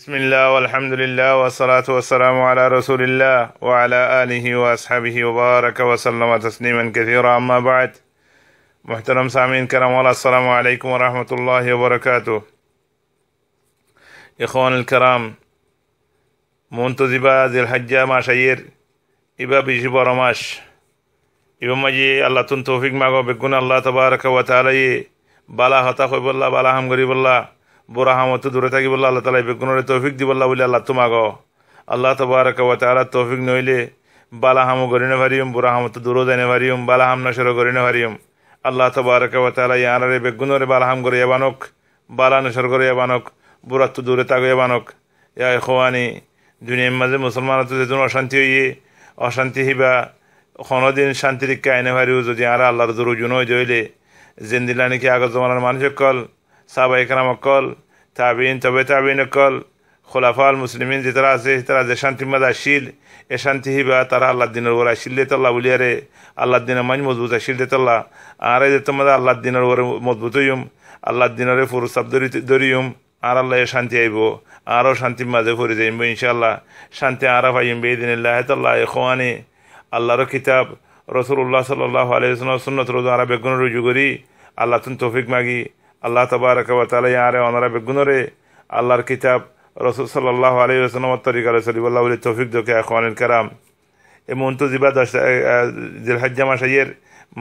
بسم الله والحمد لله والصلاة والسلام على رسول الله وعلى آله وأصحابه وبارك وسلم تسليما كثيرا أما بعد محترم سامين كرام والله السلام عليكم ورحمة الله وبركاته إخوان الكرام منتظبة ذي الحجة ما شير إبا بجيب رماش إبا مجي الله تنتوفيق معكم بكون الله تبارك وتعالى بلا هتاخو بالله بلا هم غريب الله বুড়া হামতো দূরে থাকি বললা আল্লাহ তালা বেগুনরে তৌফিক দি বললা বলে আল্লাহ তোমাগ আল্লাহ তবারক ওয়া তাআলা তৌফিক নইলে বালা হামো গরিনে ভারিয়ম বুড়া হামতো দূরও জানে ভারিয়ম বালা হাম নসর গরিনে ভারিয়ম আল্লাহ তবাৰ ওয়া তাআলা ইয়ানারে বেগুনরে বালাহাম হাম এবানক বালা নসর করে এবানক বুড়া তো দূরে থাকো ইয়াবানক ইয়া খোয়ানি দুনিয়ার মাঝে মুসলমান তো যেদিন অশান্তি হইয়ে অশান্তি হিবা শান্তি শান্তির কায়নে ভারিও যদি আর আল্লাহর জরুজুন হয়ে জইলে জিন্দিলা নাকি আগত জমানার মানুষ কল সাহবা একরাম অকল তাবিন তবে তাবিন অকল খোলাফাল মুসলিমিন যে তারা আছে তারা যে শান্তি মাদ আসিল এ শান্তি হিবা তারা আল্লাহ দিনের ওরা আসিল দে তল্লা বলিয়ারে আল্লাহ দিনের মাঝ মজবুত আসিল দে তল্লা আর যে তোমাদের আল্লাহ দিনের ওরে মজবুত হইম আল্লাহ দিনের ফুরুসাব ধরি ধরিম আর আল্লাহ শান্তি আইব আরও শান্তির মাঝে ফুরে যাইম ইনশাল্লাহ শান্তি ভাইম পাইম দিন তল্লাহ এ খোয়ানি আল্লাহর কিতাব রসুল্লাহ সাল্লাহ আলহ সুন্নত রোজ আরা বেগুন রুজু করি আল্লাহ তুন তৌফিক মাগি আল্লাহ তবরকালা আরে অনারা বেগুনরে আল্লাহর কিতাব রসুল সাল্লাহ আলী আসলামর তরিকার সলিবুল্লাহ আলী তৌফিক জোকে এখন কারাম এ মন্তু জিবা দশ জিলহাজ্জা মাস আইয়ের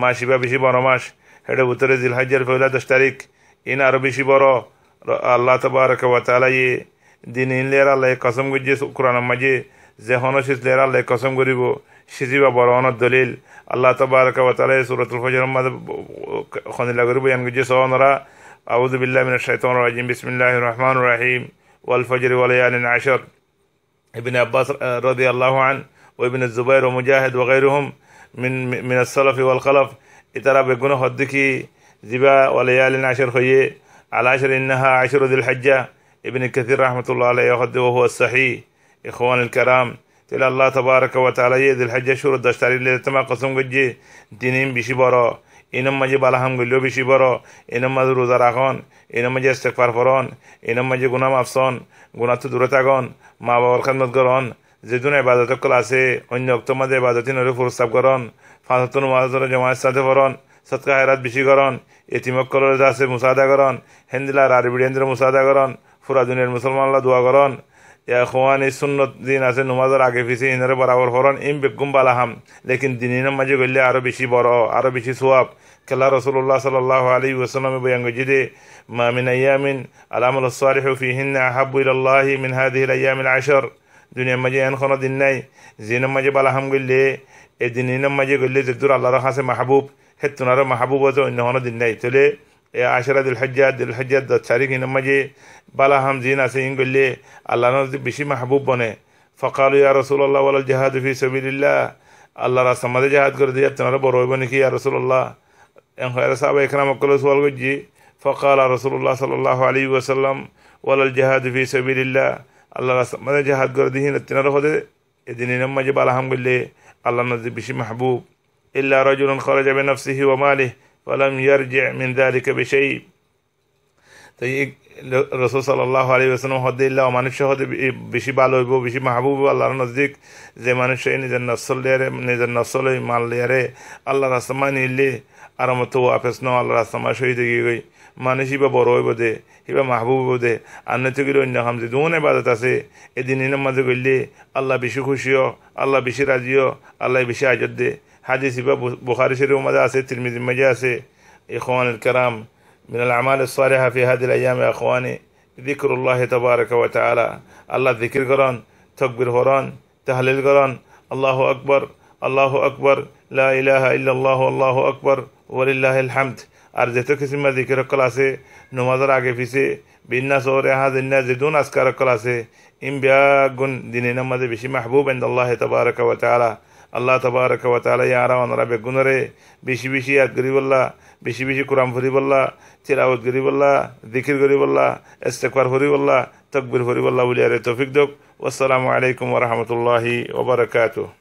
মাস ইবা বেশি বড় মাস হেডে উত্তরে জিলহাজ্জার পয়লা দশ তারিখ ইন আরও বেশি বড় আল্লাহ তবরকালা ইয়ে দিন ইন লেরা লাই কসম গুজে কোরআন মাঝে যে হনশিস লেরা লাই কসম করিব সিজিবা বড় হনত দলিল আল্লাহ তালাই সুরতুল ফজর মাদ খনিলা করিব ইয়ান সহ সহনরা أعوذ بالله من الشيطان الرجيم بسم الله الرحمن الرحيم والفجر وليال عشر ابن عباس آه، رضي الله عنه وابن الزبير ومجاهد وغيرهم من من السلف والخلف اترى بقنا خدكي زبا وليال عشر خيي على عشر إنها عشر ذي الحجة ابن كثير رحمة الله عليه يخد وهو الصحيح إخوان الكرام تلا الله تبارك وتعالى ذي الحجة شهر الدشتاري اللي تم قسم قجي دينين بشبارا ইনম মাঝে বালাহাম গলিও বেশি বড় ইনম মাঝে রোজা রাখন ইনম মাঝে ইস্তেকফার ফরন ইনম মাঝে গুনাম আফসন গুণাতো দূরে থাকন মা বাবার খাদমত করন যেদিন এবাদত কল আছে অন্য অক্ত মাঝে এবাদতি নরে প্রস্তাব করন ফাঁসত্ব নমাজরে জমায়ের সাথে ফরন সৎকা হেরাত বেশি করন এতিমক কলর আছে মুসাদা করন হেন্দিলার আরবি হেন্দিলা মুসাদা করন ফুরাদুনের মুসলমানরা দোয়া করন يا اخواني سنة دين اسن نمازر আগে পিছে ইনারে বরাবর হরন ইম لكن বালাহাম লেকিন দিনিন মাঝে গইলে عربي شي বড় عربي شي سواب كلا رسول الله صلى الله عليه وسلم بيان جدي ما من أيام العمل الصالح فيهن أحب إلى الله من هذه الأيام العشر دنيا مجي أن خنا ديناي زين مجي بلاهم قل لي الدينين مجي قل لي زدور الله رحاسة محبوب حتنا نرى محبوب وزو إنه ديني تلي يا عشرة ذي الحجة ذي الحجة دو تشاريك إنما جي بلا هم زينا سين قل لي الله نزد بشي محبوب بني فقالوا يا رسول الله ولا الجهاد في سبيل الله الله راس مدى جهاد قرد يبتنا رب روي بني كي يا رسول الله إن خير صحابة إكرام كل سؤال قجي فقال رسول الله صلى الله عليه وسلم ولا الجهاد في سبيل الله الله راس مدى جهاد قرد يبتنا رب روي إذن إنما جي بلا هم قل لي الله نزد بشي محبوب إلا رجل خرج بنفسه وماله ফলাম ইয়ারজে মিন দালিকা বিশাই তো এই রসুল সাল্লাহ আলী ওসলাম হদে ইল্লাহ মানুষ হদে বেশি ভালো হইব বেশি মাহবুব আল্লাহর নজদিক যে মানুষে নিজের নসল লিয়ারে নিজের নসল মাল লিয়ারে আল্লাহ রাস্তামা নিলে আর মত ও আফেস ন আল্লাহ রাস্তামা শহীদ গিয়ে গই মানুষ ইবা বড় হইব দে ইবা মাহবুব হইব দে আর নয়তো গেলে অন্য হামজে দুন এবাদত আছে এদিন ইনাম মাঝে গইলে আল্লাহ বেশি খুশিও আল্লাহ বেশি রাজিও আল্লাহ বেশি আজত দে حديث باب بخاري شريف ومداسة تلميذ المجاسة إخوان الكرام من الأعمال الصالحة في هذه الأيام يا إخواني ذكر الله تبارك وتعالى الله ذكر قران تكبر قران تهليل قران الله أكبر الله أكبر لا إله إلا الله الله أكبر ولله الحمد আর যেহেতু ذكر القلاسة نمضر عقب নমাজের আগে পিছে বিন্না الناس دون أسكار আসকার অকল আছে ইম বিয়া بشي محبوب عند الله تبارك وتعالى আল্লাহ তবারক ওয়া তাআলা ইয়ারা বেগুনরে বেশি বেশি ইয়াদ করি বললা বেশি বেশি কোরআন ফরি বললা তিলাওয়াত গরি বললা দিকির গরি বললা এস্তেকর ফরি বললা তকবির ফরি বললা বলিয়ারে তফিক দোক ওয়াসসালামু আলাইকুম ওয়া রাহমাতুল্লাহি